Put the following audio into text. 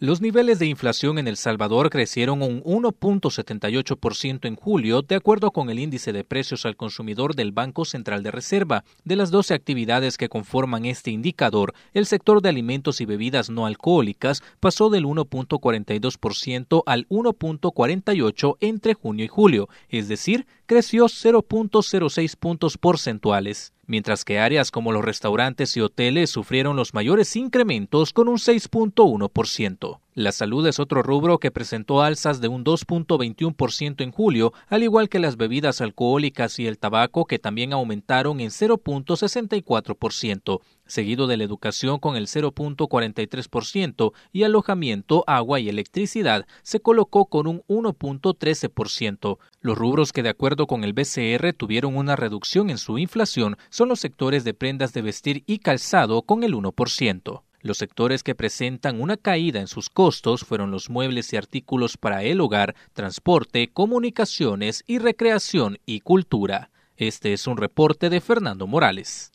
Los niveles de inflación en El Salvador crecieron un 1.78% en julio, de acuerdo con el índice de precios al consumidor del Banco Central de Reserva. De las 12 actividades que conforman este indicador, el sector de alimentos y bebidas no alcohólicas pasó del 1.42% al 1.48% entre junio y julio, es decir, creció 0.06 puntos porcentuales mientras que áreas como los restaurantes y hoteles sufrieron los mayores incrementos con un 6.1%. La salud es otro rubro que presentó alzas de un 2.21% en julio, al igual que las bebidas alcohólicas y el tabaco, que también aumentaron en 0.64%, seguido de la educación con el 0.43% y alojamiento, agua y electricidad se colocó con un 1.13%. Los rubros que de acuerdo con el BCR tuvieron una reducción en su inflación son los sectores de prendas de vestir y calzado con el 1%. Los sectores que presentan una caída en sus costos fueron los muebles y artículos para el hogar, transporte, comunicaciones y recreación y cultura. Este es un reporte de Fernando Morales.